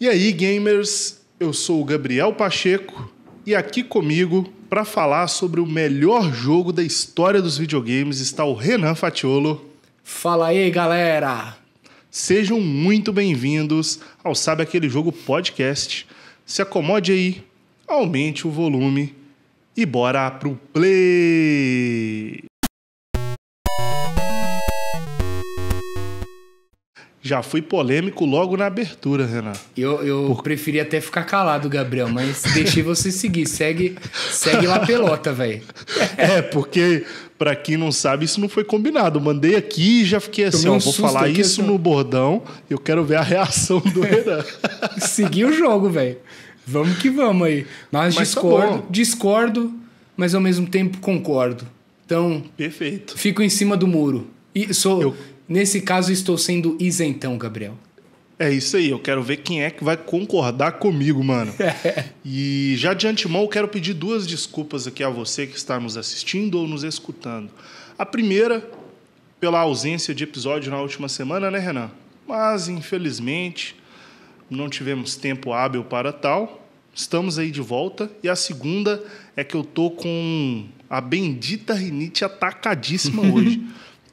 E aí, gamers, eu sou o Gabriel Pacheco e aqui comigo para falar sobre o melhor jogo da história dos videogames está o Renan Fatiolo. Fala aí, galera! Sejam muito bem-vindos ao Sabe Aquele Jogo Podcast. Se acomode aí, aumente o volume e bora pro play! Já fui polêmico logo na abertura, Renan. Eu, eu Por... preferi até ficar calado, Gabriel, mas deixei você seguir. Segue, segue lá pelota, velho. É, porque, para quem não sabe, isso não foi combinado. Mandei aqui e já fiquei assim, um ó, vou falar isso assim, no bordão, eu quero ver a reação do Renan. Seguir o jogo, velho. Vamos que vamos aí. Mas, mas tá discordo, tá discordo, mas ao mesmo tempo concordo. Então, perfeito. Fico em cima do muro. E sou eu... Nesse caso, estou sendo isentão, Gabriel. É isso aí, eu quero ver quem é que vai concordar comigo, mano. É. e já de antemão, eu quero pedir duas desculpas aqui a você que está nos assistindo ou nos escutando. A primeira, pela ausência de episódio na última semana, né, Renan? Mas, infelizmente, não tivemos tempo hábil para tal. Estamos aí de volta. E a segunda é que eu tô com a bendita rinite atacadíssima hoje.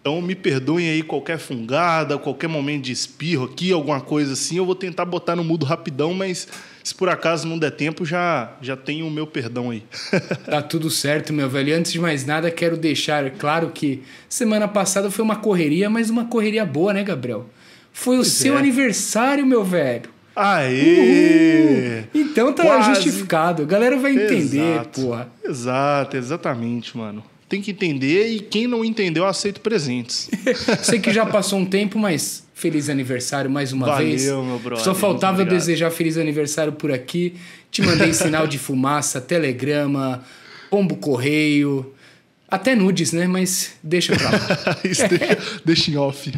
Então me perdoem aí qualquer fungada, qualquer momento de espirro aqui, alguma coisa assim. Eu vou tentar botar no mudo rapidão, mas se por acaso não der tempo, já, já tenho o meu perdão aí. tá tudo certo, meu velho. E antes de mais nada, quero deixar claro que semana passada foi uma correria, mas uma correria boa, né, Gabriel? Foi pois o seu é. aniversário, meu velho. Aê! Uhul. Então tá Quase. justificado. A galera vai entender, Exato. porra. Exato, exatamente, mano tem que entender e quem não entendeu, aceito presentes. Sei que já passou um tempo, mas feliz aniversário mais uma Valeu, vez. Valeu, meu brother. Só faltava eu desejar feliz aniversário por aqui. Te mandei sinal de fumaça, telegrama, pombo correio. Até nudes, né? Mas deixa pra lá. deixa em off.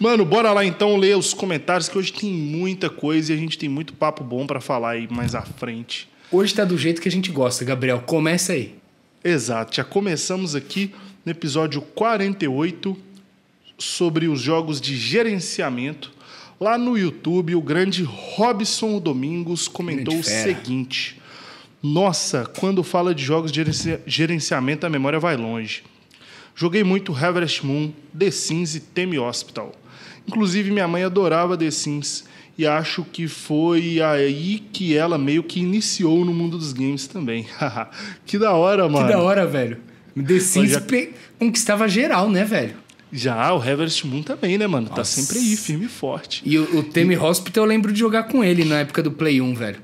Mano, bora lá então ler os comentários, que hoje tem muita coisa e a gente tem muito papo bom para falar aí mais à frente. Hoje está do jeito que a gente gosta. Gabriel, começa aí. Exato. Já começamos aqui no episódio 48 sobre os jogos de gerenciamento. Lá no YouTube, o grande Robson Domingos comentou o seguinte: Nossa, quando fala de jogos de gerenciamento, a memória vai longe. Joguei muito Harvest Moon, The Sims e Theme Hospital. Inclusive, minha mãe adorava The Sims e acho que foi aí que ela meio que iniciou no mundo dos games também. que da hora, mano. Que da hora, velho. The Sims já... conquistava geral, né, velho? Já, o Harvest Moon também, né, mano? Tá Nossa. Tá sempre aí, firme e forte. E o, o Theme e... Hospital eu lembro de jogar com ele na época do Play 1, velho.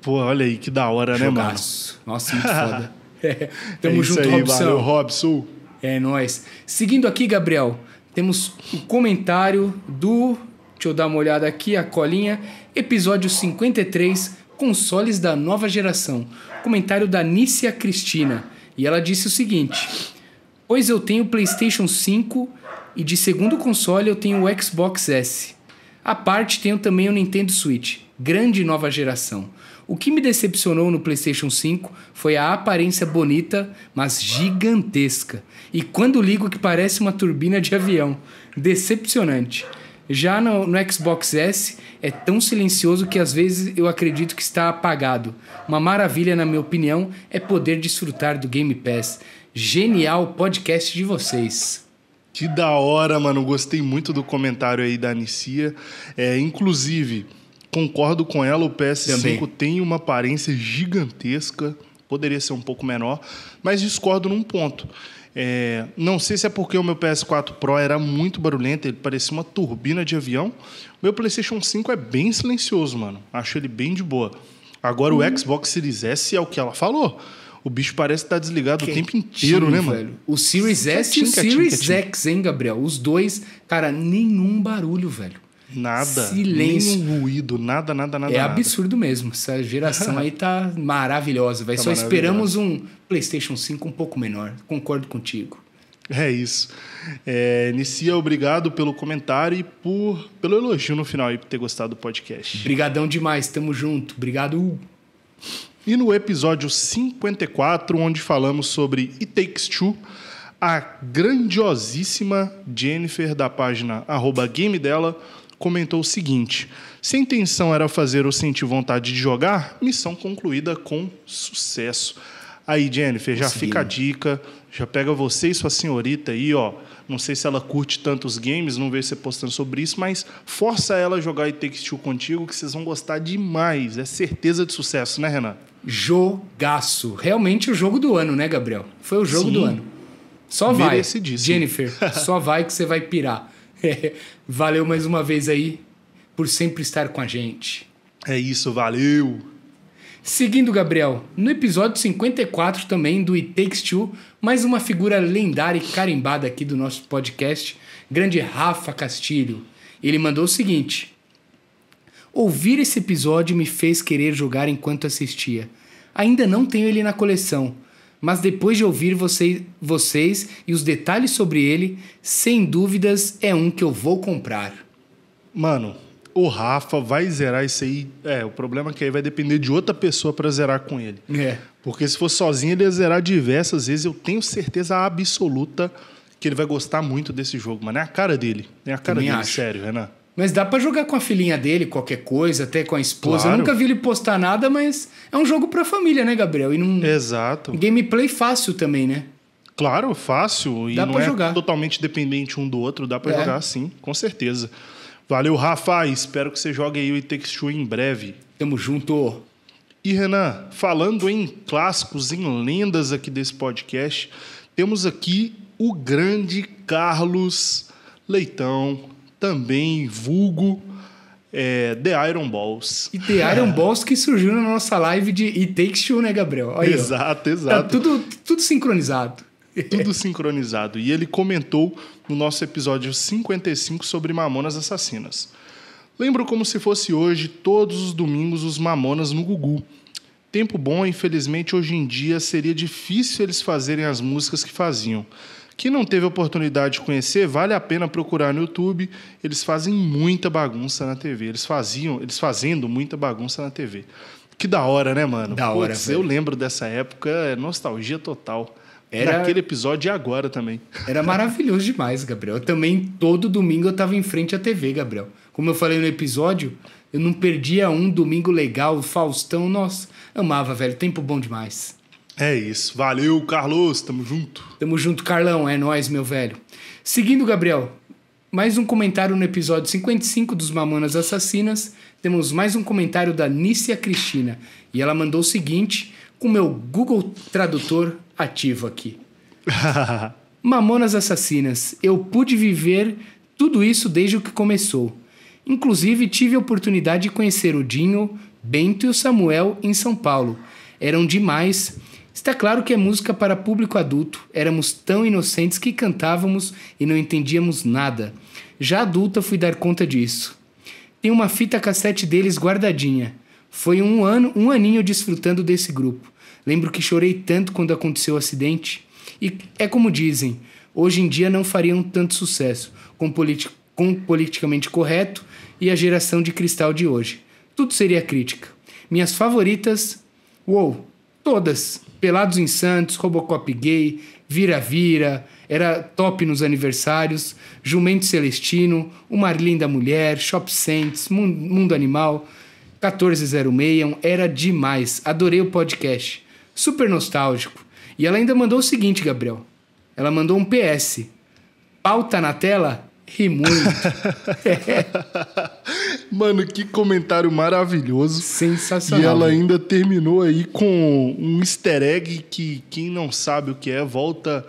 Pô, olha aí, que da hora, Jogaço. né, mano? Nossa, muito foda. É, tamo é junto, aí, Robson. Valeu, Robson. É nóis. Seguindo aqui, Gabriel, temos o comentário do Deixa eu dar uma olhada aqui, a colinha. Episódio 53, consoles da nova geração. Comentário da Nícia Cristina. E ela disse o seguinte: Pois eu tenho PlayStation 5 e de segundo console eu tenho o Xbox S. A parte tenho também o Nintendo Switch, grande nova geração. O que me decepcionou no PlayStation 5 foi a aparência bonita, mas gigantesca. E quando ligo que parece uma turbina de avião. Decepcionante. Já no, no, Xbox S é tão silencioso que às vezes eu acredito que está apagado. Uma maravilha, na minha opinião, é poder desfrutar do Game Pass. Genial podcast de vocês. Que da hora, mano. Gostei muito do comentário aí da Anicia. É, inclusive, concordo com ela, o PS5 Também. tem uma aparência gigantesca. Poderia ser um pouco menor, mas discordo num ponto é, não sei se é porque o meu PS4 Pro era muito barulhento, ele parecia uma turbina de avião. O meu PlayStation 5 é bem silencioso, mano. Acho ele bem de boa. Agora hum. o Xbox Series S é o que ela falou. O bicho parece estar tá desligado o tempo inteiro, né, mano? Velho. O Series S e o Series X, hein, Gabriel? Os dois, cara, nenhum barulho, velho. Nada. Silêncio. Nenhum ruído, nada, nada, nada. É nada. absurdo mesmo. Essa geração aí tá maravilhosa, vai Tá Só esperamos um PlayStation 5 um pouco menor. Concordo contigo. É isso. É, obrigado pelo comentário e por, pelo elogio no final e por ter gostado do podcast. Obrigadão demais, tamo junto. Obrigado. E no episódio 54, onde falamos sobre It Takes Two, a grandiosíssima Jennifer da página arroba game dela comentou o seguinte: se a intenção era fazer ou sentir vontade de jogar, missão concluída com sucesso. Aí, Jennifer, já fica a dica, já pega você e sua senhorita aí, ó. Não sei se ela curte tantos games, não vejo você postando sobre isso, mas força ela a jogar e que Two contigo, que vocês vão gostar demais. É certeza de sucesso, né, Renan? Jogaço. Realmente o jogo do ano, né, Gabriel? Foi o jogo Sim. do ano. Só vai. Jennifer, só vai que você vai pirar. Valeu mais uma vez aí por sempre estar com a gente. É isso, valeu! Seguindo Gabriel, no episódio 54 também do It Takes Two, mais uma figura lendária e carimbada aqui do nosso podcast, grande Rafa Castilho. Ele mandou o seguinte: Ouvir esse episódio me fez querer jogar enquanto assistia. Ainda não tenho ele na coleção, mas depois de ouvir você, vocês e os detalhes sobre ele, sem dúvidas é um que eu vou comprar. Mano, o Rafa vai zerar isso aí. É, o problema é que aí vai depender de outra pessoa para zerar com ele. É. Porque se for sozinho, ele ia zerar diversas vezes. Eu tenho certeza absoluta que ele vai gostar muito desse jogo, mano. É a cara dele. É a cara Também dele, acho. sério, Renan. Mas dá para jogar com a filhinha dele, qualquer coisa, até com a esposa. Claro. Eu nunca vi ele postar nada, mas é um jogo pra família, né, Gabriel? E num Exato. Gameplay fácil também, né? Claro, fácil. E dá não é jogar. totalmente dependente um do outro. Dá para é. jogar sim, com certeza. Valeu, Rafa. Espero que você jogue aí o It Takes Two em breve. Tamo junto. E Renan, falando em clássicos, em lendas aqui desse podcast, temos aqui o grande Carlos Leitão, também vulgo é, The Iron Balls. E The Iron Balls que surgiu na nossa live de It Takes Two, né, Gabriel? Olha exato, aí, exato. Tá tudo, tudo sincronizado. Tudo sincronizado. E ele comentou no nosso episódio 55 sobre Mamonas Assassinas. Lembro como se fosse hoje, todos os domingos, os Mamonas no Gugu. Tempo bom, infelizmente, hoje em dia seria difícil eles fazerem as músicas que faziam. Que não teve oportunidade de conhecer, vale a pena procurar no YouTube. Eles fazem muita bagunça na TV. Eles faziam, eles fazendo muita bagunça na TV. Que da hora, né, mano? Da Puts, hora. Velho. Eu lembro dessa época, é nostalgia total. Era aquele episódio e agora também. Era maravilhoso demais, Gabriel. Eu também todo domingo eu tava em frente à TV, Gabriel. Como eu falei no episódio, eu não perdia um domingo legal, Faustão, nossa, amava, velho, tempo bom demais. É isso. Valeu, Carlos. Tamo junto. Tamo junto, Carlão. É nós, meu velho. Seguindo, Gabriel, mais um comentário no episódio 55 dos Mamonas Assassinas. Temos mais um comentário da Nícia Cristina. E ela mandou o seguinte, com meu Google Tradutor ativo aqui. Mamonas Assassinas, eu pude viver tudo isso desde o que começou. Inclusive, tive a oportunidade de conhecer o Dinho, Bento e o Samuel em São Paulo. Eram demais Está claro que é música para público adulto. Éramos tão inocentes que cantávamos e não entendíamos nada. Já adulta fui dar conta disso. Tem uma fita cassete deles guardadinha. Foi um ano, um aninho desfrutando desse grupo. Lembro que chorei tanto quando aconteceu o acidente. E é como dizem, hoje em dia não fariam tanto sucesso com, politi com politicamente correto e a geração de cristal de hoje. Tudo seria crítica. Minhas favoritas, Wow, Todas. Pelados em Santos, Robocop Gay, Vira-Vira, era top nos aniversários, Jumento Celestino, Uma Linda Mulher, Shop Saints, Mundo Animal, 1406, era demais. Adorei o podcast. Super nostálgico. E ela ainda mandou o seguinte, Gabriel. Ela mandou um PS. Pauta na tela Ri muito. Mano, que comentário maravilhoso. Sensacional. E ela ainda terminou aí com um easter egg que quem não sabe o que é, volta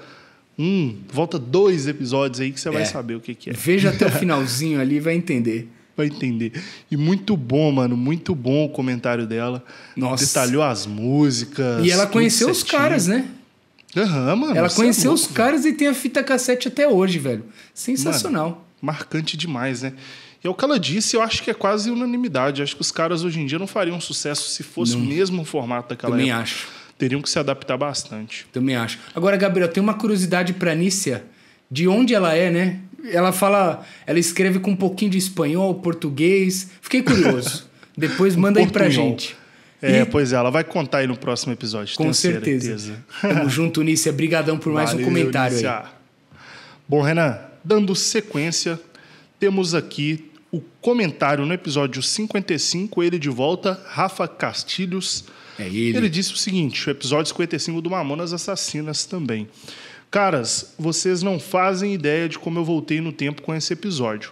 um, volta dois episódios aí que você é. vai saber o que, que é. Veja até o finalzinho ali e vai entender. Vai entender. E muito bom, mano. Muito bom o comentário dela. Nossa. Detalhou as músicas. E ela conheceu os caras, né? Aham, mano. Ela é conheceu é louco, os caras velho. e tem a fita cassete até hoje, velho. Sensacional. Mano, marcante demais, né? E é o que ela disse, eu acho que é quase unanimidade. Acho que os caras hoje em dia não fariam sucesso se fosse não. o mesmo formato daquela Também época. acho. Teriam que se adaptar bastante. Também acho. Agora, Gabriel, tem uma curiosidade pra Nícia, de onde ela é, né? Ela fala, ela escreve com um pouquinho de espanhol, português. Fiquei curioso. Depois manda aí pra gente. É, e... pois é, ela vai contar aí no próximo episódio. Com certeza. certeza. Tamo junto, Nícia. Brigadão por mais Valeu, um comentário Nícia. aí. Bom, Renan, dando sequência, temos aqui o comentário no episódio 55, ele de volta, Rafa Castilhos. É ele. Ele disse o seguinte: o episódio 55 do Mamonas Assassinas também. Caras, vocês não fazem ideia de como eu voltei no tempo com esse episódio.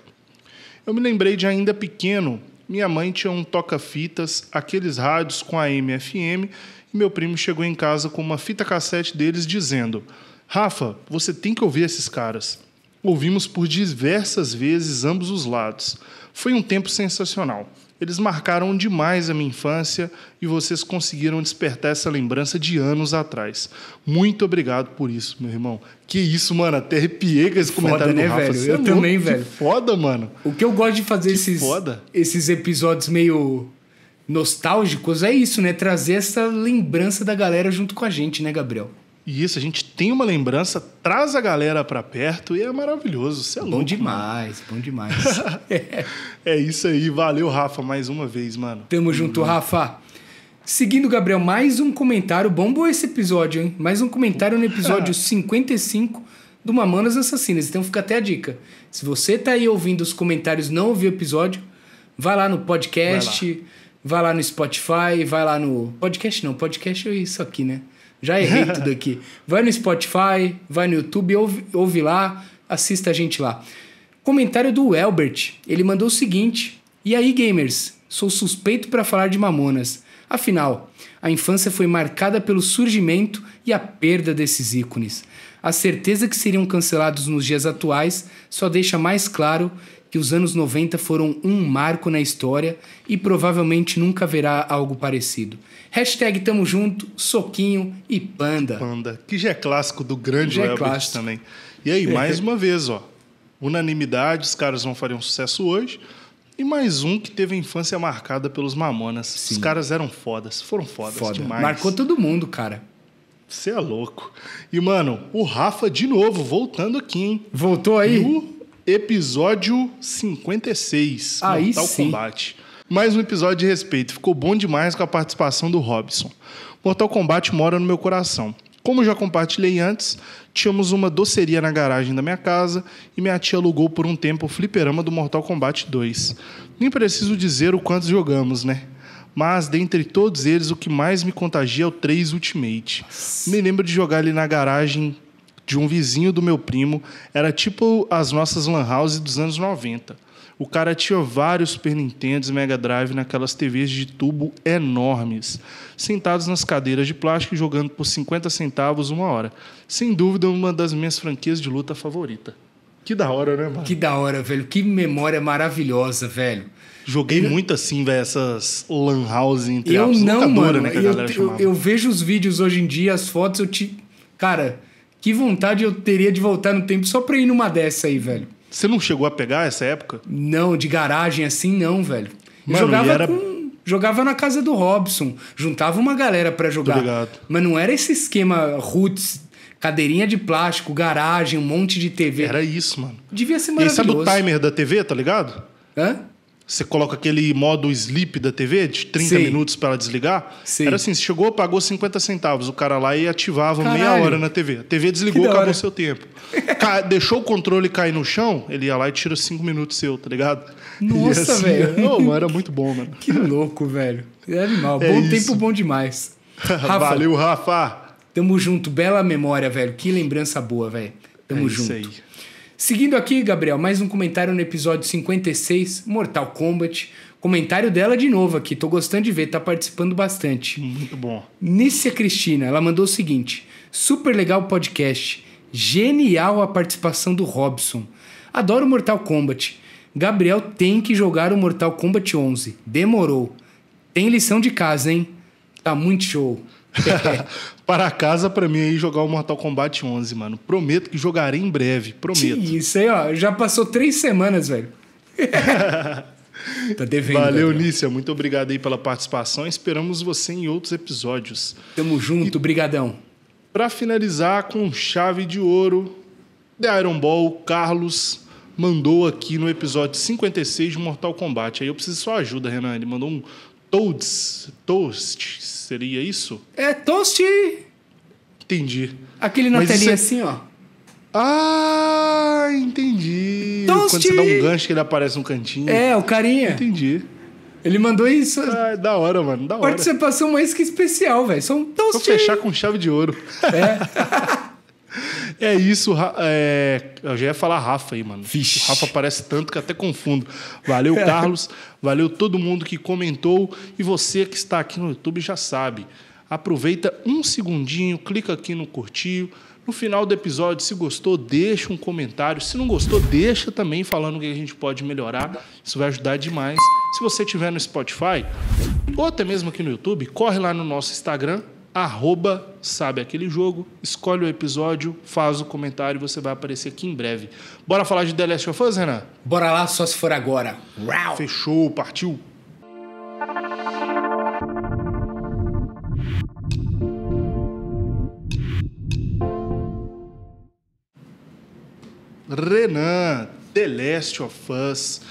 Eu me lembrei de ainda pequeno minha mãe tinha um toca-fitas, aqueles rádios com a MFM, e meu primo chegou em casa com uma fita cassete deles dizendo: Rafa, você tem que ouvir esses caras. Ouvimos por diversas vezes ambos os lados. Foi um tempo sensacional. Eles marcaram demais a minha infância e vocês conseguiram despertar essa lembrança de anos atrás. Muito obrigado por isso, meu irmão. Que isso, mano. Até arrepiei com esse né, comentário foda, do né, Velho? eu é também, louco? velho. Que foda, mano. O que eu gosto de fazer esses, foda. esses episódios meio nostálgicos é isso, né? Trazer essa lembrança da galera junto com a gente, né, Gabriel? E isso, a gente tem uma lembrança, traz a galera para perto e é maravilhoso. Você é bom louco. Demais, bom demais, bom né? demais. é isso aí. Valeu, Rafa, mais uma vez, mano. Tamo hum. junto, Rafa. Seguindo, Gabriel, mais um comentário. Bombou esse episódio, hein? Mais um comentário no episódio 55 do Mamonas Assassinas. Então fica até a dica. Se você tá aí ouvindo os comentários não ouviu o episódio, vai lá no podcast, vai lá. vai lá. no Spotify, vai lá no. Podcast não, podcast é isso aqui, né? Já errei tudo aqui. Vai no Spotify, vai no YouTube, ouve, ouve lá, assista a gente lá. Comentário do Elbert. Ele mandou o seguinte: E aí, gamers? Sou suspeito para falar de Mamonas. Afinal, a infância foi marcada pelo surgimento e a perda desses ícones. A certeza que seriam cancelados nos dias atuais só deixa mais claro que os anos 90 foram um marco na história e provavelmente nunca haverá algo parecido. Hashtag tamo junto, soquinho e panda. Panda, que já é clássico do grande já é também. E aí, mais uma vez, ó, unanimidade, os caras vão fazer um sucesso hoje. E mais um que teve a infância marcada pelos Mamonas. Sim. Os caras eram fodas, foram fodas Foda. demais. Marcou todo mundo, cara. Você é louco. E, mano, o Rafa de novo, voltando aqui, hein? Voltou aí? No episódio 56, Aí Mortal sim. Kombat. Mais um episódio de respeito. Ficou bom demais com a participação do Robson. Mortal Kombat mora no meu coração. Como já compartilhei antes, tínhamos uma doceria na garagem da minha casa e minha tia alugou por um tempo o fliperama do Mortal Kombat 2. Nem preciso dizer o quanto jogamos, né? Mas dentre todos eles, o que mais me contagia é o 3 Ultimate. Me lembro de jogar ele na garagem de um vizinho do meu primo era tipo as nossas lan houses dos anos 90. O cara tinha vários Super Nintendos e Mega Drive naquelas TVs de tubo enormes, sentados nas cadeiras de plástico e jogando por 50 centavos uma hora. Sem dúvida, uma das minhas franquias de luta favorita. Que da hora, né, mano? Que da hora, velho. Que memória maravilhosa, velho. Joguei eu... muito assim, velho, essas lan house entre Eu não, mano. Né, eu, eu, eu vejo os vídeos hoje em dia, as fotos, eu te... Cara... Que vontade eu teria de voltar no tempo só pra ir numa dessa aí, velho. Você não chegou a pegar essa época? Não, de garagem assim não, velho. Mano, jogava era... com jogava na casa do Robson, juntava uma galera para jogar. Obrigado. Mas não era esse esquema roots, cadeirinha de plástico, garagem, um monte de TV. Era isso, mano. Devia ser maravilhoso. E sabe o timer da TV, tá ligado? Hã? Você coloca aquele modo sleep da TV de 30 Sim. minutos para desligar. Sim. Era assim, você chegou, pagou 50 centavos o cara lá e ativava Caralho. meia hora na TV. A TV desligou, acabou seu tempo. Ca... Deixou o controle cair no chão, ele ia lá e tira 5 minutos seu, tá ligado? Nossa, assim, velho. Oh, era muito bom, mano. Que louco, velho. É animal. É bom tempo, bom demais. Rafa, Valeu, Rafa. Tamo junto. Bela memória, velho. Que lembrança boa, velho. Tamo é junto. Isso aí. Seguindo aqui, Gabriel, mais um comentário no episódio 56, Mortal Kombat. Comentário dela de novo aqui, tô gostando de ver, tá participando bastante. Muito bom. Nícia Cristina, ela mandou o seguinte: super legal o podcast, genial a participação do Robson. Adoro Mortal Kombat. Gabriel tem que jogar o Mortal Kombat 11. Demorou. Tem lição de casa, hein? Tá muito show. para casa para mim aí jogar o Mortal Kombat 11, mano. Prometo que jogarei em breve, prometo. Que isso aí, ó, já passou três semanas, velho. tá devendo. Valeu, Nícia, muito obrigado aí pela participação. Esperamos você em outros episódios. Tamo junto, e, brigadão. Para finalizar com chave de ouro, The Iron Ball, Carlos mandou aqui no episódio 56 de Mortal Kombat. Aí eu preciso só ajuda, Renan. Ele mandou um Toads. Toast, seria isso? É toast! Entendi. Aquele na Mas telinha é... assim, ó. Ah, entendi. Toast. Quando você dá um gancho que ele aparece um cantinho. É, o carinha. Entendi. Ele mandou isso. Ah, é da hora, mano. Da hora. Participação mais que especial, velho. São toast. Vou fechar com chave de ouro. É. É isso, é... eu já ia falar Rafa aí, mano. Vixe. O Rafa aparece tanto que até confundo. Valeu, Carlos. Valeu todo mundo que comentou. E você que está aqui no YouTube já sabe. Aproveita um segundinho, clica aqui no curtir. No final do episódio, se gostou, deixa um comentário. Se não gostou, deixa também falando o que a gente pode melhorar. Isso vai ajudar demais. Se você estiver no Spotify ou até mesmo aqui no YouTube, corre lá no nosso Instagram, arroba sabe aquele jogo, escolhe o episódio, faz o comentário e você vai aparecer aqui em breve. Bora falar de The Last of Us, Renan? Bora lá, só se for agora. Uau. Fechou, partiu. Renan, The Last of Us,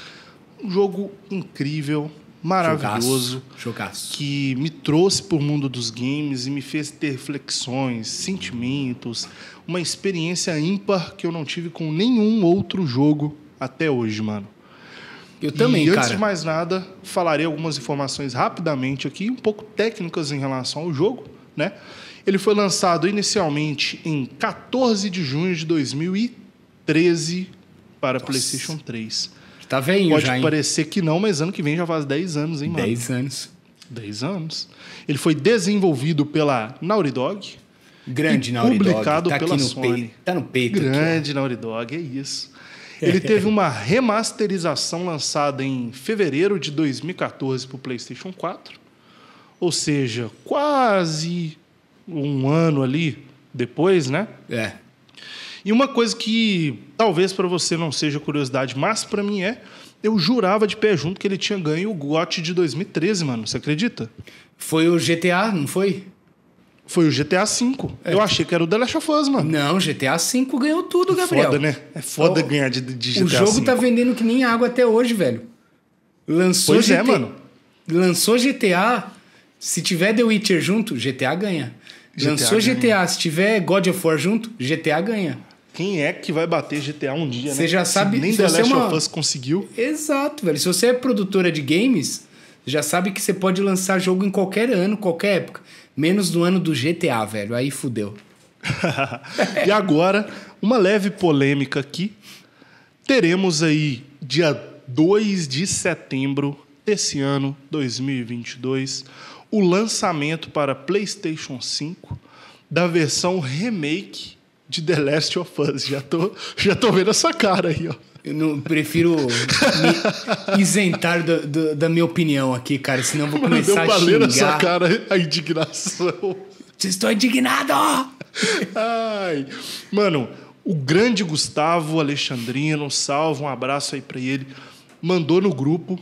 um jogo incrível, maravilhoso. Jogaço, jogaço. Que me trouxe para o mundo dos games e me fez ter reflexões, sentimentos, uma experiência ímpar que eu não tive com nenhum outro jogo até hoje, mano. Eu também, e, antes cara. de mais nada, falarei algumas informações rapidamente aqui, um pouco técnicas em relação ao jogo, né? Ele foi lançado inicialmente em 14 de junho de 2013 para Nossa. PlayStation 3. Tá velho Pode já, parecer que não, mas ano que vem já faz 10 anos, hein, mano? 10 anos. 10 anos. Ele foi desenvolvido pela Naughty Dog Grande e Dog Publicado tá pela Sony. Peito, tá no peito. Grande aqui, Dog é isso. Ele teve uma remasterização lançada em fevereiro de 2014 para o PlayStation 4, ou seja, quase um ano ali depois, né? É. E uma coisa que talvez para você não seja curiosidade, mas para mim é, eu jurava de pé junto que ele tinha ganho o GOT de 2013, mano. Você acredita? Foi o GTA, não foi? Foi o GTA V. É. Eu achei que era o The Last of Us, mano. Não, GTA V ganhou tudo, Gabriel. Foda, né? É foda oh, ganhar de, de GTA V. O jogo V. tá vendendo que nem água até hoje, velho. Lançou pois GTA, é, mano. Lançou GTA, se tiver The Witcher junto, GTA ganha. GTA Lançou GTA, se tiver God of War junto, GTA ganha. Quem é que vai bater GTA um dia, né? Você né? já sabe... Se nem The é Last é uma... of Us conseguiu. Exato, velho. Se você é produtora de games, já sabe que você pode lançar jogo em qualquer ano, qualquer época. Menos no ano do GTA, velho. Aí fudeu. e agora, uma leve polêmica aqui. Teremos aí, dia 2 de setembro desse ano, 2022, o lançamento para PlayStation 5 da versão remake de The Last of Us. Já tô, já tô vendo essa cara aí, ó. Eu não, prefiro me isentar do, do, da minha opinião aqui, cara, senão vou começar Mano, deu a xingar. essa cara, a indignação. Vocês estão indignados! Ai. Mano, o grande Gustavo Alexandrino, salve, um abraço aí para ele. Mandou no grupo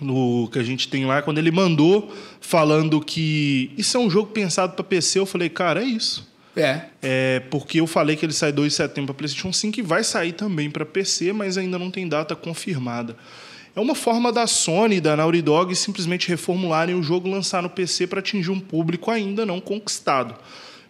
no que a gente tem lá, quando ele mandou falando que isso é um jogo pensado para PC, eu falei, cara, é isso. É. é. Porque eu falei que ele sai 2 de setembro para PlayStation 5 e vai sair também para PC, mas ainda não tem data confirmada. É uma forma da Sony e da Naughty Dog simplesmente reformularem o jogo lançar no PC para atingir um público ainda não conquistado.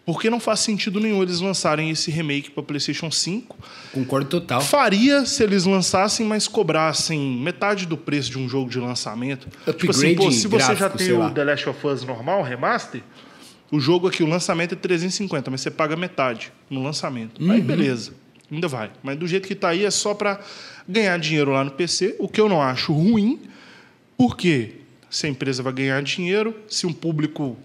Porque não faz sentido nenhum eles lançarem esse remake para PlayStation 5. Concordo total. Faria se eles lançassem, mas cobrassem metade do preço de um jogo de lançamento. Upgrade tipo assim, pô, se você já tem o The Last of Us normal, remaster, o jogo aqui, o lançamento é 350, mas você paga metade no lançamento. Uhum. Aí beleza, ainda vai. Mas do jeito que está aí é só para ganhar dinheiro lá no PC, o que eu não acho ruim, porque se a empresa vai ganhar dinheiro, se um público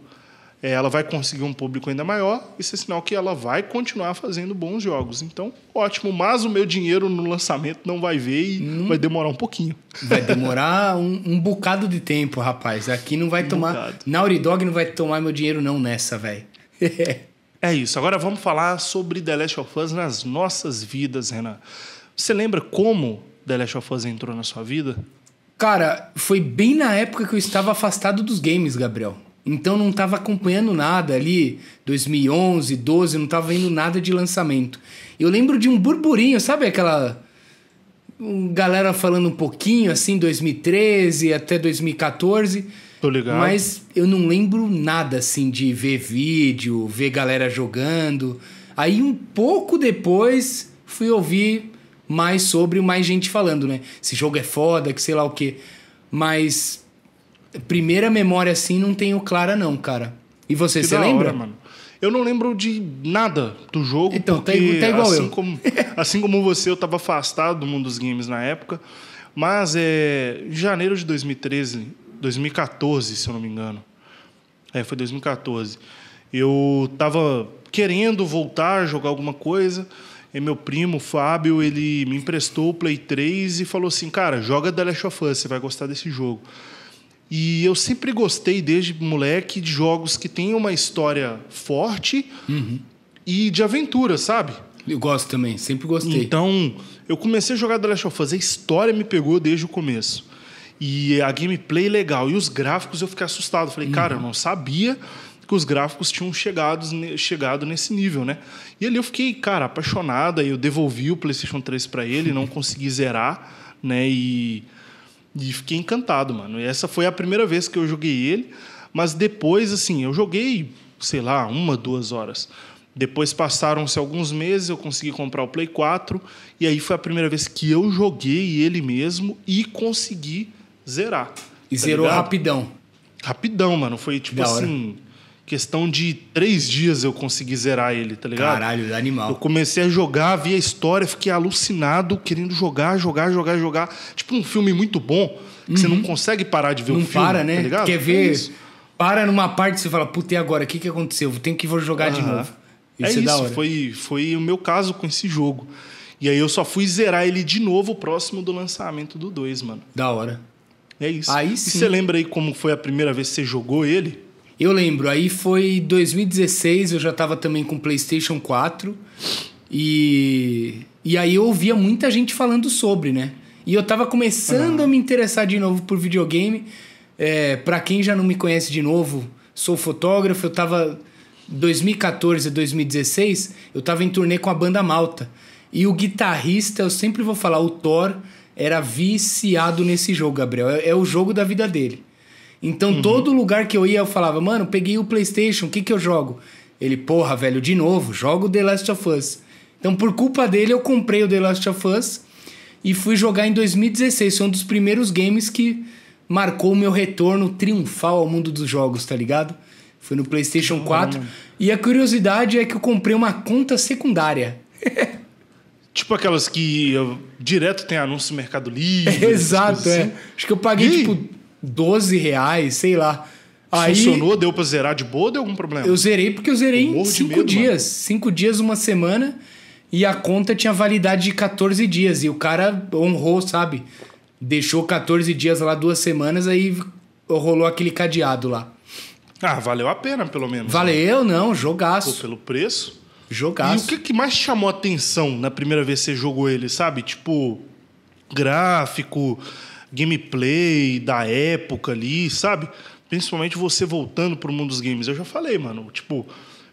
é, ela vai conseguir um público ainda maior, isso é sinal que ela vai continuar fazendo bons jogos. Então, ótimo, mas o meu dinheiro no lançamento não vai ver e hum. vai demorar um pouquinho. Vai demorar um, um, bocado de tempo, rapaz. Aqui não vai um tomar. Bocado. Dog não vai tomar meu dinheiro, não, nessa, velho. é isso. Agora vamos falar sobre The Last of Us nas nossas vidas, Renan. Você lembra como The Last of Us entrou na sua vida? Cara, foi bem na época que eu estava afastado dos games, Gabriel. Então não estava acompanhando nada ali, 2011, 12, não estava vendo nada de lançamento. Eu lembro de um burburinho, sabe aquela um, galera falando um pouquinho assim, 2013 até 2014. Tô ligado. Mas eu não lembro nada assim de ver vídeo, ver galera jogando. Aí um pouco depois fui ouvir mais sobre mais gente falando, né? Esse jogo é foda, que sei lá o quê. Mas primeira memória assim não tenho clara, não, cara. E você, que você lembra? Hora, mano. Eu não lembro de nada do jogo. Então, tá porque, tá, igual assim eu. Como, assim como você, eu estava afastado do mundo dos games na época. Mas é, em janeiro de 2013, 2014, se eu não me engano. É, foi 2014. Eu estava querendo voltar a jogar alguma coisa. E meu primo, Fábio, ele me emprestou o Play 3 e falou assim: Cara, joga The Last of Us, você vai gostar desse jogo. E eu sempre gostei, desde moleque, de jogos que tem uma história forte uhum. e de aventura, sabe? Eu gosto também, sempre gostei. Então, eu comecei a jogar The Last of Us, a história me pegou desde o começo. E a gameplay legal. E os gráficos eu fiquei assustado. Falei, uhum. cara, eu não sabia que os gráficos tinham chegado, chegado nesse nível, né? E ali eu fiquei, cara, apaixonado aí Eu devolvi o PlayStation 3 para ele, não consegui zerar, né? E e fiquei encantado, mano. E essa foi a primeira vez que eu joguei ele. Mas depois, assim, eu joguei, sei lá, uma, duas horas. Depois passaram-se alguns meses, eu consegui comprar o Play 4. E aí foi a primeira vez que eu joguei ele mesmo e consegui zerar. E tá zerou ligado? rapidão. Rapidão, mano. Foi tipo assim questão de três dias eu consegui zerar ele, tá ligado? Caralho, animal. Eu comecei a jogar, vi a história, fiquei alucinado, querendo jogar, jogar, jogar, jogar. Tipo um filme muito bom, que uhum. você não uhum. consegue parar de ver o um filme. Não para, tá né? Tá Quer ver? É para numa parte e você fala, puta, e agora? O que, que aconteceu? Tenho que jogar uhum. de novo. Isso é, é isso, Foi, foi o meu caso com esse jogo. E aí eu só fui zerar ele de novo próximo do lançamento do 2, mano. Da hora. É isso. Aí sim. E você lembra aí como foi a primeira vez que você jogou ele? Eu lembro, aí foi 2016, eu já estava também com PlayStation 4 e e aí eu ouvia muita gente falando sobre, né? E eu estava começando uhum. a me interessar de novo por videogame. É, para quem já não me conhece de novo, sou fotógrafo, eu estava 2014 2016, eu estava em turnê com a banda Malta. E o guitarrista, eu sempre vou falar, o Thor era viciado nesse jogo, Gabriel. É, é o jogo da vida dele. Então uhum. todo lugar que eu ia eu falava, mano, peguei o PlayStation, o que que eu jogo? Ele, porra, velho, de novo, jogo The Last of Us. Então por culpa dele eu comprei o The Last of Us e fui jogar em 2016. Foi um dos primeiros games que marcou o meu retorno triunfal ao mundo dos jogos, tá ligado? Foi no PlayStation Caramba. 4. E a curiosidade é que eu comprei uma conta secundária. Tipo aquelas que eu, direto tem anúncio no Mercado Livre. exato, é. Assim. Acho que eu paguei, e? tipo, 12 reais, sei lá. Aí, Funcionou, deu pra zerar de boa ou deu algum problema? Eu zerei porque eu zerei eu em 5 dias. Cinco dias, uma semana, e a conta tinha validade de 14 dias. E o cara honrou, sabe? Deixou 14 dias lá, duas semanas, aí rolou aquele cadeado lá. Ah, valeu a pena, pelo menos. Né? Valeu, né? não, jogaço. Pô, pelo preço. Jogaço. E o que, que mais chamou atenção na primeira vez que você jogou ele, sabe? Tipo, gráfico, gameplay da época ali, sabe? Principalmente você voltando para o mundo dos games. Eu já falei, mano, tipo,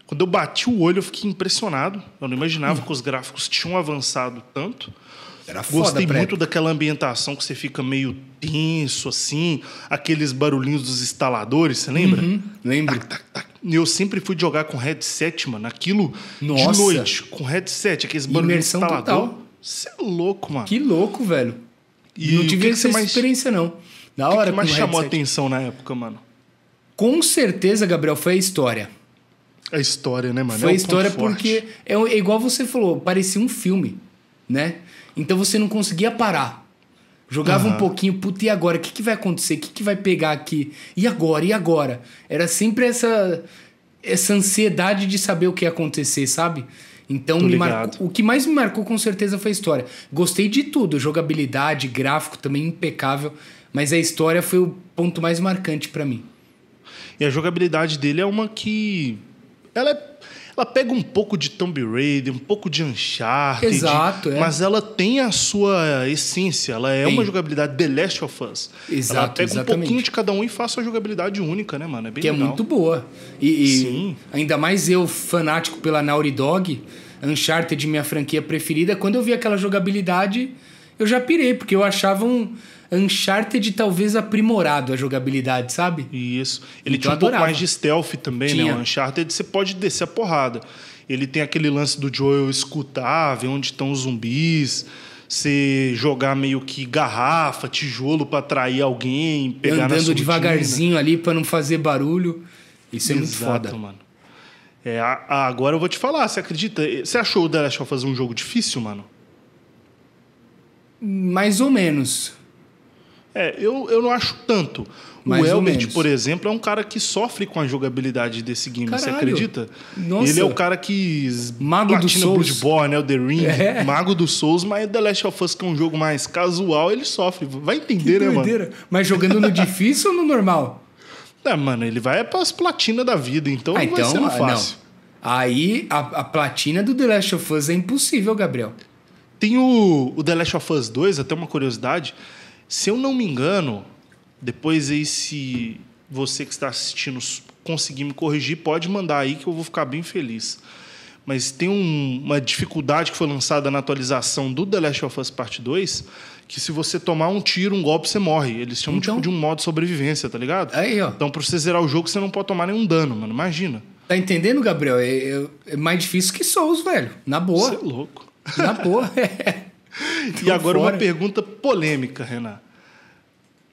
quando eu bati o olho, eu fiquei impressionado. Eu não imaginava hum. que os gráficos tinham avançado tanto. Era foda, Gostei muito daquela ambientação que você fica meio tenso, assim, aqueles barulhinhos dos instaladores, você lembra? Uhum. Lembro. Eu sempre fui jogar com headset, mano. Aquilo Nossa. de noite, com headset, aqueles barulhinhos Imersão instalador. Total. Você é louco, mano. Que louco, velho. E não tive que essa mais... experiência, não. na hora, que, que mais chamou a atenção na época, mano? Com certeza, Gabriel, foi a história. A história, né, mano? Foi é a história porque é, é, igual você falou, parecia um filme, né? Então você não conseguia parar. Jogava uhum. um pouquinho, puta, e agora? O que, que vai acontecer? O que, que vai pegar aqui? E agora? E agora? Era sempre essa, essa ansiedade de saber o que ia acontecer, sabe? Então, o que mais me marcou com certeza foi a história. Gostei de tudo, jogabilidade, gráfico também impecável, mas a história foi o ponto mais marcante para mim. E a jogabilidade dele é uma que ela é ela pega um pouco de Tomb Raider, um pouco de Uncharted. Exato, é. Mas ela tem a sua essência. Ela é Sim. uma jogabilidade The Last of Us. Exato, ela pega exatamente. um pouquinho de cada um e faz a jogabilidade única, né, mano? É bem que é legal. é muito boa. E, e Sim. ainda mais eu, fanático pela Naughty Dog, Uncharted, minha franquia preferida, quando eu vi aquela jogabilidade eu já pirei, porque eu achava um Uncharted talvez aprimorado a jogabilidade, sabe? Isso. Ele então, tinha um pouco mais de stealth também, né? tinha. né? O Uncharted você pode descer a porrada. Ele tem aquele lance do Joel escutar, ver onde estão os zumbis você jogar meio que garrafa, tijolo para atrair alguém, pegar Andando na devagarzinho ali para não fazer barulho. Isso é Exato, muito foda. mano. É, agora eu vou te falar, você acredita? Você achou o The Last of Us um jogo difícil, mano? mais ou menos. É, eu, eu não acho tanto. Mais o Elbert, por exemplo, é um cara que sofre com a jogabilidade desse game, Caralho. você acredita? Nossa. Ele é o cara que. Mago do Souls. Bloodborne, né, Elder Ring, é. Mago do Souls, mas The Last of Us, que é um jogo mais casual, ele sofre. Vai entender, que né, doideira. mano? Mas jogando no difícil ou no normal? É, mano, ele vai para as platinas da vida, então ah, não então, vai ser ah, fácil. Não. Aí a, a platina do The Last of Us é impossível, Gabriel. Tem o, o The Last of Us 2, até uma curiosidade. Se eu não me engano, depois aí se você que está assistindo conseguir me corrigir, pode mandar aí que eu vou ficar bem feliz. Mas tem um, uma dificuldade que foi lançada na atualização do The Last of Us Part 2, que se você tomar um tiro, um golpe, você morre. Eles chamam tipo, então... tipo de um modo de sobrevivência, tá ligado? Aí, ó. Então, pra você zerar o jogo, você não pode tomar nenhum dano, mano. Imagina. Tá entendendo, Gabriel? É, é, é mais difícil que Souls, velho. Na boa. Você é louco. Na boa. É. e agora fora. uma pergunta polêmica, Renan.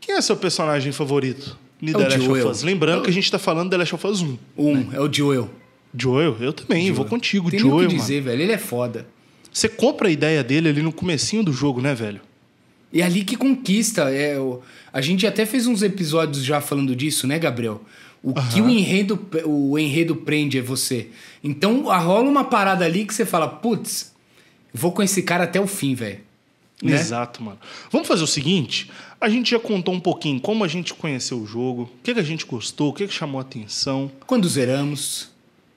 Quem é seu personagem favorito? De é The Last of Us. Lembrando é que a gente está falando The Last of Us 1. um, né? é o Joel. Joel, eu também, Joel. vou contigo, Tem Joel. Tem o que dizer, mano. velho, ele é foda. Você compra a ideia dele ali no comecinho do jogo, né, velho? É ali que conquista. É, a gente até fez uns episódios já falando disso, né, Gabriel? O que o enredo, o enredo prende é você. Então rola uma parada ali que você fala, putz, Vou com esse cara até o fim, velho. Né? Exato, mano. Vamos fazer o seguinte: a gente já contou um pouquinho como a gente conheceu o jogo, o que, que a gente gostou, o que, que chamou a atenção. Quando zeramos.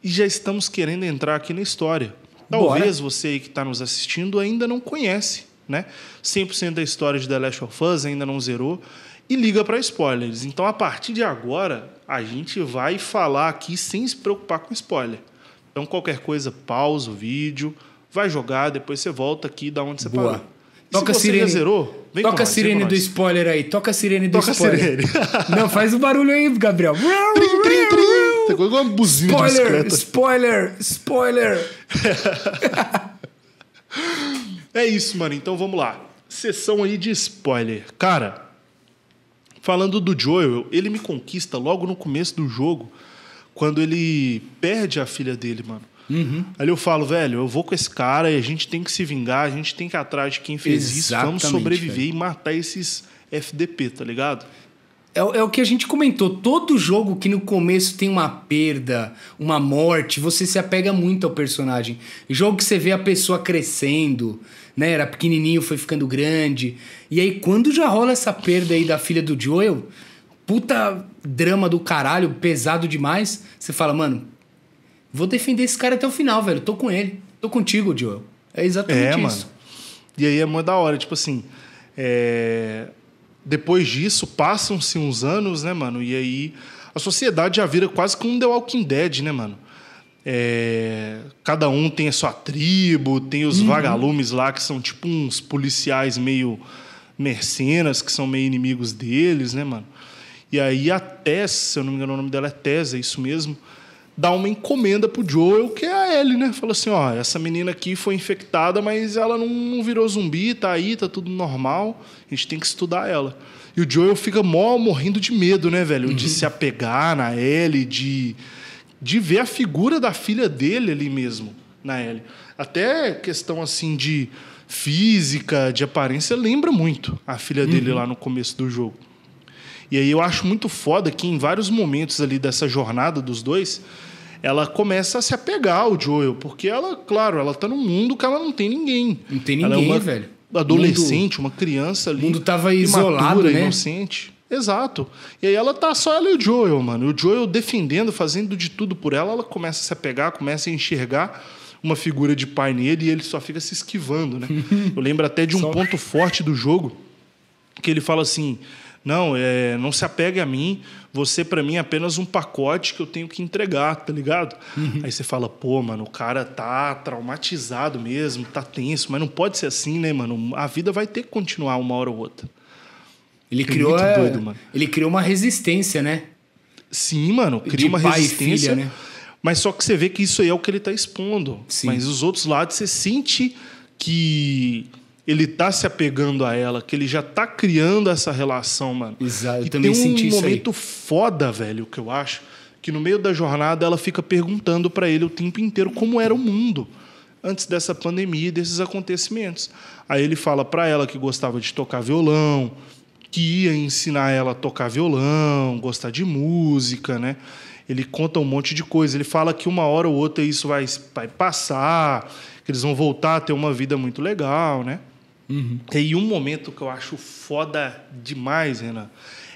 E já estamos querendo entrar aqui na história. Talvez Bora. você aí que está nos assistindo ainda não conhece, né? 100% da história de The Last of Us ainda não zerou. E liga para spoilers. Então, a partir de agora, a gente vai falar aqui sem se preocupar com spoiler. Então, qualquer coisa, pausa o vídeo, vai jogar, depois você volta aqui da onde você Boa. parou. Toca sirene. Zerou, vem Toca a sirene do spoiler aí. Toca a sirene do Toca spoiler. sirene. Não, faz o um barulho aí, Gabriel. trim, trim, trim. Tem tá igual um buzinho spoiler, spoiler, spoiler. é isso, mano. Então vamos lá. Sessão aí de spoiler. Cara, falando do Joel, ele me conquista logo no começo do jogo, quando ele perde a filha dele, mano. Uhum. Ali eu falo, velho, eu vou com esse cara e a gente tem que se vingar, a gente tem que ir atrás de quem fez Exatamente, isso, vamos sobreviver velho. e matar esses FDP, tá ligado? É, é, o que a gente comentou. Todo jogo que no começo tem uma perda, uma morte, você se apega muito ao personagem. Jogo que você vê a pessoa crescendo, né? Era pequenininho, foi ficando grande. E aí, quando já rola essa perda aí da filha do Joel, puta drama do caralho, pesado demais, você fala, mano, Vou defender esse cara até o final, velho. Tô com ele. Tô contigo, Diogo. É exatamente é, isso. Mano. E aí é muito da hora, tipo assim. É... Depois disso, passam-se uns anos, né, mano? E aí a sociedade já vira quase como um The Walking Dead, né, mano? É... Cada um tem a sua tribo, tem os uhum. vagalumes lá que são tipo uns policiais meio mercenas, que são meio inimigos deles, né, mano? E aí a Tess, se eu não me engano o nome dela é Tess, é isso mesmo dá uma encomenda pro Joel, que é a Ellie, né? Fala assim, ó, essa menina aqui foi infectada, mas ela não, virou zumbi, tá aí, tá tudo normal, a gente tem que estudar ela. E o Joel fica mó morrendo de medo, né, velho? Uhum. De se apegar na Ellie, de, de ver a figura da filha dele ali mesmo, na Ellie. Até questão, assim, de física, de aparência, lembra muito a filha uhum. dele lá no começo do jogo. E aí eu acho muito foda que em vários momentos ali dessa jornada dos dois, ela começa a se apegar ao Joel, porque ela, claro, ela tá num mundo que ela não tem ninguém. Não tem ninguém, ela é uma velho. Adolescente, mundo, uma criança ali. O mundo tava isolado, né? inocente. Exato. E aí ela tá só ela e o Joel, mano. E o Joel defendendo, fazendo de tudo por ela, ela começa a se apegar, começa a enxergar uma figura de pai nele e ele só fica se esquivando, né? Eu lembro até de um só... ponto forte do jogo que ele fala assim: não, é, não se apegue a mim, você para mim é apenas um pacote que eu tenho que entregar, tá ligado? Uhum. Aí você fala, pô, mano, o cara tá traumatizado mesmo, tá tenso, mas não pode ser assim, né, mano? A vida vai ter que continuar uma hora ou outra. Ele é criou, a... É, doido, ele criou uma resistência, né? Sim, mano, criou uma resistência. Filha, né? Mas só que você vê que isso aí é o que ele tá expondo. Sim. Mas os outros lados você sente que ele tá se apegando a ela, que ele já tá criando essa relação, mano. Exato, eu e também tem um momento aí. foda, velho, que eu acho, que no meio da jornada ela fica perguntando para ele o tempo inteiro como era o mundo antes dessa pandemia e desses acontecimentos. Aí ele fala para ela que gostava de tocar violão, que ia ensinar ela a tocar violão, gostar de música, né? Ele conta um monte de coisa. Ele fala que uma hora ou outra isso vai, vai passar, que eles vão voltar a ter uma vida muito legal, né? Uhum. E um momento que eu acho foda demais, Renan,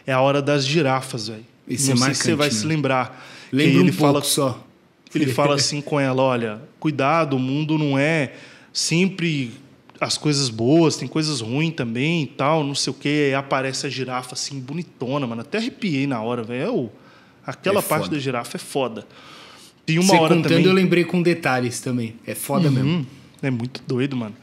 é a hora das girafas, velho. Esse Não é sei se você vai se né? lembrar. Lembra ele um fala, só. Ele fala assim com ela, olha, cuidado, o mundo não é sempre as coisas boas, tem coisas ruins também e tal, não sei o quê. Aí aparece a girafa assim, bonitona, mano. Até arrepiei na hora, velho. É aquela é parte da girafa é foda. Tem uma Você hora contando, também... eu lembrei com detalhes também. É foda uhum. mesmo. É muito doido, mano.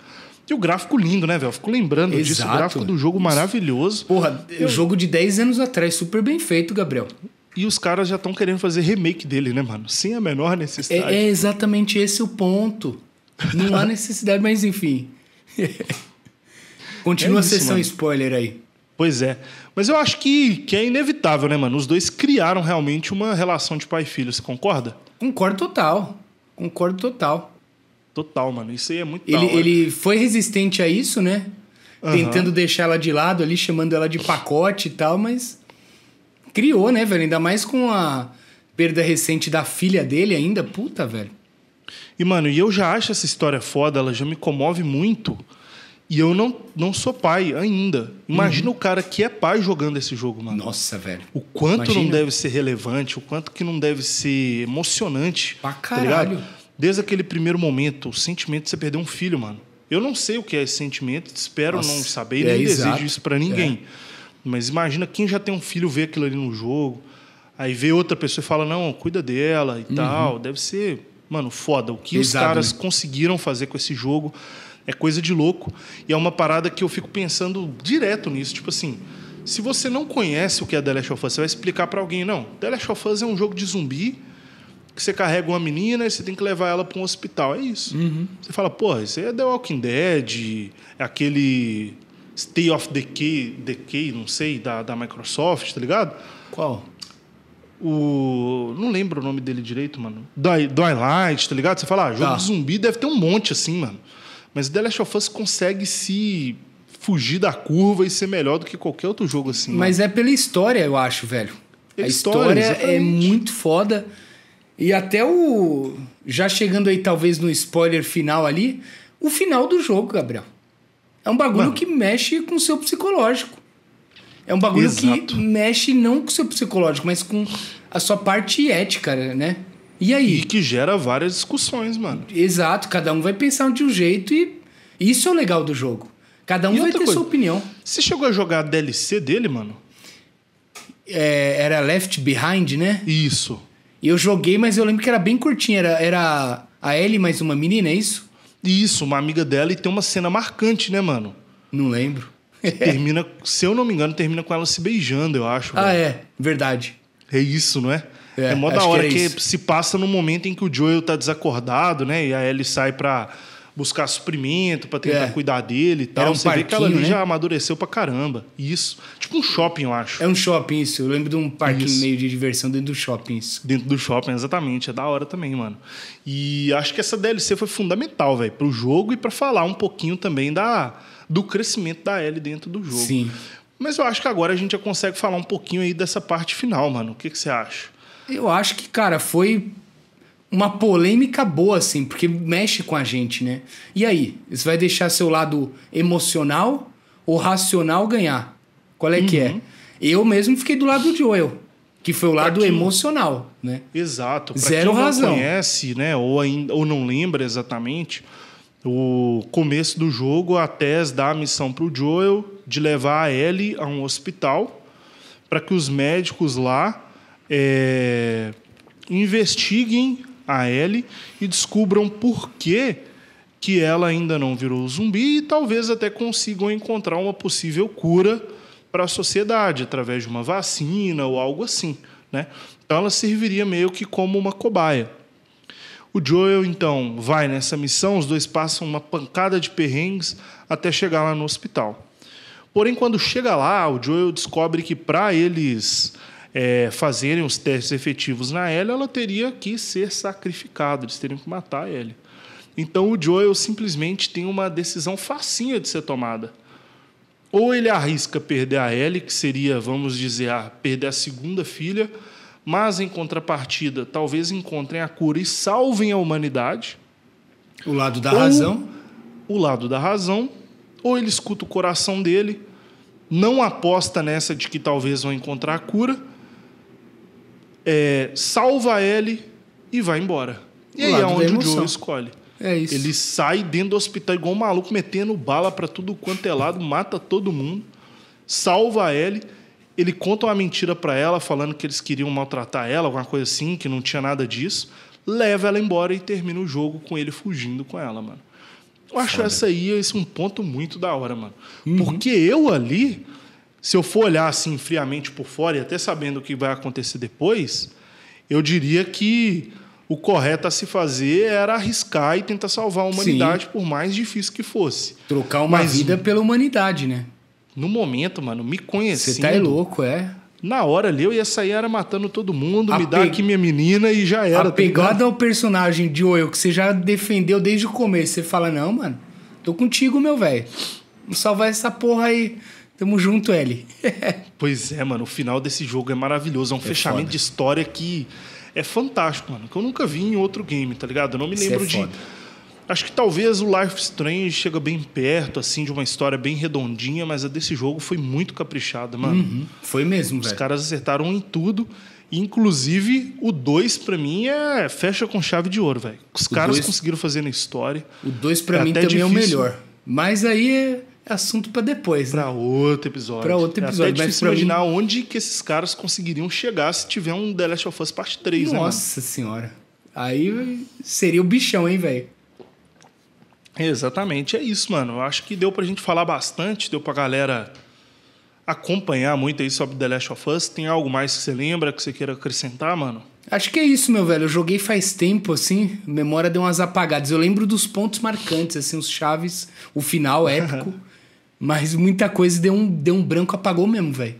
E o gráfico lindo, né, velho? Fico lembrando Exato. disso. O gráfico do jogo maravilhoso. Porra, Eu... jogo de 10 anos atrás, super bem feito, Gabriel. E os caras já estão querendo fazer remake dele, né, mano? Sem a menor necessidade. É, é exatamente esse o ponto. Não há necessidade, mas enfim. Continua é isso, a sessão mano. spoiler aí. Pois é. Mas eu acho que, que é inevitável, né, mano? Os dois criaram realmente uma relação de pai e filho, você concorda? Concordo total. Concordo total. Total, mano. Isso aí é muito ele, ele foi resistente a isso, né? Uhum. Tentando deixar ela de lado ali, chamando ela de pacote e tal, mas criou, né, velho? Ainda mais com a perda recente da filha dele ainda, puta, velho. E, mano, e eu já acho essa história foda, ela já me comove muito. E eu não, não sou pai ainda. Imagina uhum. o cara que é pai jogando esse jogo, mano. Nossa, velho. O quanto Imagina. não deve ser relevante, o quanto que não deve ser emocionante. Pra tá caralho. Tá desde aquele primeiro momento, o sentimento de você perder um filho, mano. Eu não sei o que é esse sentimento, espero Nossa, não saber e é, nem desejo isso para ninguém. É. Mas imagina quem já tem um filho ver aquilo ali no jogo, aí vê outra pessoa e fala: não, cuida dela e uhum. tal. Deve ser, mano, foda. O que os caras né? conseguiram fazer com esse jogo é coisa de louco. E é uma parada que eu fico pensando direto nisso. Tipo assim, se você não conhece o que é The Last of Us, você vai explicar para alguém: não, The Last of Us é um jogo de zumbi que você carrega uma menina e você tem que levar ela para um hospital. É isso. Uhum. Você fala, porra, isso é The Walking Dead, é aquele Stay of Decay, Decay não sei, da, da Microsoft, tá ligado? Qual? O. Não lembro o nome dele direito, mano. Light tá ligado? Você fala, ah, jogo tá. de zumbi deve ter um monte assim, mano. Mas The Last of Us consegue se fugir da curva e ser melhor do que qualquer outro jogo assim. Né? Mas mano. é pela história, eu acho, velho. É a história, história é muito foda. E até o. Já chegando aí, talvez, no spoiler final ali, o final do jogo, Gabriel. É um bagulho Mano. que mexe com o seu psicológico. É um bagulho Exato. que mexe não com o seu psicológico, mas com a sua parte ética, né? E aí? E que gera várias discussões, mano. Exato, cada um vai pensar de um jeito e isso é o legal do jogo. Cada um e vai ter coisa, sua opinião. Você chegou a jogar a DLC dele, mano? É, era Left Behind, né? Isso. Eu joguei, mas eu lembro que era bem curtinha. Era, era a Ellie mais uma menina, é isso? Isso, uma amiga dela e tem uma cena marcante, né, mano? Não lembro. termina, se eu não me engano, termina com ela se beijando, eu acho. Ah, velho. é. Verdade. É isso, não é? É, é mó da hora que, que se passa no momento em que o Joel tá desacordado, né? E a Ellie sai pra buscar suprimento para tentar é. cuidar dele e tal. um Você vê que ela ali né? já amadureceu pra caramba. Isso. Tipo um shopping, eu acho. É um shopping, isso. Eu lembro de um parque meio de diversão dentro do shopping. Isso. Dentro do shopping, exatamente. É da hora também, mano. E acho que essa DLC foi fundamental, velho, pro jogo e para falar um pouquinho também da, do crescimento da Ellie dentro do jogo. Sim. Mas eu acho que agora a gente já consegue falar um pouquinho aí dessa parte final, mano. O que você acha? Eu acho que, cara, foi uma polêmica boa, assim, porque mexe com a gente, né? E aí? Você vai deixar seu lado emocional ou racional ganhar? Qual é uhum. que é? Uhum. Eu mesmo fiquei do lado do Joel, que foi o lado quem... emocional, né? Exato. Pra Zero quem razão. Não conhece, né? Ou, ainda, ou não lembra exatamente o começo do jogo, a Tess dá a missão para o Joel de levar a Ellie a um hospital para que os médicos lá é, investiguem a Ellie e descubram por que, que ela ainda não virou zumbi e talvez até consigam encontrar uma possível cura para a sociedade através de uma vacina ou algo assim. Né? Então ela serviria meio que como uma cobaia. O Joel então vai nessa missão, os dois passam uma pancada de perrengues até chegar lá no hospital. Porém, quando chega lá, o Joel descobre que para eles é, fazerem os testes efetivos na Ellie, ela teria que ser sacrificada, eles teriam que matar a Ellie. Então o Joel simplesmente tem uma decisão facinha de ser tomada. Ou ele arrisca perder a Ellie, que seria, vamos dizer, a perder a segunda filha, mas em contrapartida, talvez encontrem a cura e salvem a humanidade. O lado da ou, razão. O lado da razão. Ou ele escuta o coração dele, não aposta nessa de que talvez vão encontrar a cura é, salva ele e vai embora. E aí é onde o Joe escolhe. É isso. Ele sai dentro do hospital igual um maluco, metendo bala para tudo quanto é lado, mata todo mundo, salva ele. Ele conta uma mentira para ela, falando que eles queriam maltratar ela, alguma coisa assim, que não tinha nada disso. Leva ela embora e termina o jogo com ele fugindo com ela, mano. Eu acho Foda. essa aí esse um ponto muito da hora, mano. Uhum. Porque eu ali, se eu for olhar assim friamente por fora e até sabendo o que vai acontecer depois, eu diria que o correto a se fazer era arriscar e tentar salvar a humanidade, Sim. por mais difícil que fosse. Trocar uma Mas, vida pela humanidade, né? No momento, mano, me conhecendo... Você tá é louco, é? Na hora ali, eu ia sair era matando todo mundo, a me pe... aqui minha menina e já era. A pegada tá ao personagem de Oi, que você já defendeu desde o começo. Você fala, não, mano, tô contigo, meu velho. Vamos salvar essa porra aí. Tamo junto, L. pois é, mano. O final desse jogo é maravilhoso. É um é fechamento foda. de história que é fantástico, mano. Que eu nunca vi em outro game, tá ligado? Eu não me é lembro é de. Acho que talvez o Life Strange chega bem perto, assim, de uma história bem redondinha, mas a desse jogo foi muito caprichada, mano. Uhum. Foi mesmo, Os caras acertaram em tudo. Inclusive, o 2 para mim é fecha com chave de ouro, velho. Os o caras dois... conseguiram fazer na história. O 2 para é mim também difícil. é o melhor. Mas aí é é assunto para depois. Para né? outro episódio. Para outro episódio. É até difícil imaginar mim... onde que esses caras conseguiriam chegar se tiver um The Last of Us Parte 3, Nossa né? Nossa senhora. Aí seria o bichão, hein, velho? Exatamente, é isso, mano. Eu acho que deu pra gente falar bastante, deu pra galera acompanhar muito aí sobre The Last of Us. Tem algo mais que você lembra, que você queira acrescentar, mano? Acho que é isso, meu velho. Eu joguei faz tempo, assim, memória deu umas apagadas. Eu lembro dos pontos marcantes, assim, os chaves, o final épico. Mas muita coisa deu um, deu um branco, apagou mesmo, velho.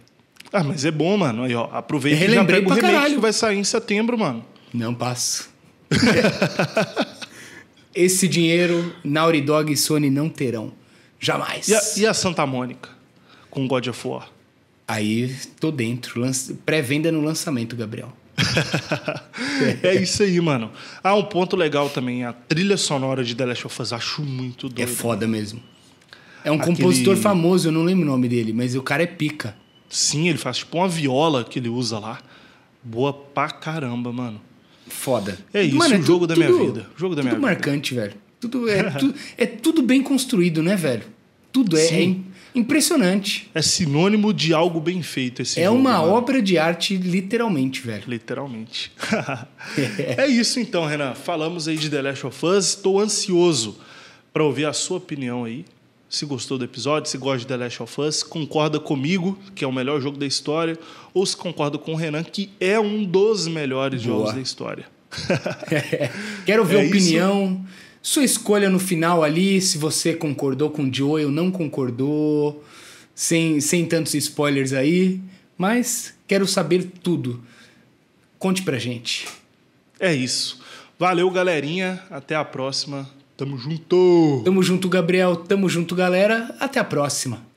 Ah, mas é bom, mano. Aí, ó, aproveita e já pega o remake caralho. que vai sair em setembro, mano. Não passo. Esse dinheiro, Naughty Dog e Sony não terão. Jamais. E a, e a Santa Mônica com God of War? Aí tô dentro. Pré-venda no lançamento, Gabriel. é isso aí, mano. Ah, um ponto legal também. A trilha sonora de The Last of Us acho muito é doido. É foda mesmo. É um aquele... compositor famoso, eu não lembro o nome dele, mas o cara é pica. Sim, ele faz tipo uma viola que ele usa lá. Boa pra caramba, mano. Foda. É isso, mano, é o jogo tudo, da minha tudo, vida. O jogo da minha marcante, vida. velho. Tudo é, tu, é tudo bem construído, né, velho? Tudo é, é impressionante. É sinônimo de algo bem feito esse É jogo, uma mano. obra de arte, literalmente, velho. Literalmente. é. é isso então, Renan. Falamos aí de The Last of Us. Estou ansioso para ouvir a sua opinião aí se gostou do episódio, se gosta de The Last of Us, concorda comigo, que é o melhor jogo da história, ou se concorda com o Renan, que é um dos melhores Boa. jogos da história. É, quero ver é opinião, isso. sua escolha no final ali, se você concordou com o ou não concordou, sem, sem tantos spoilers aí, mas quero saber tudo. Conte pra gente. É isso. Valeu, galerinha. Até a próxima. Tamo junto! Tamo junto, Gabriel. Tamo junto, galera. Até a próxima.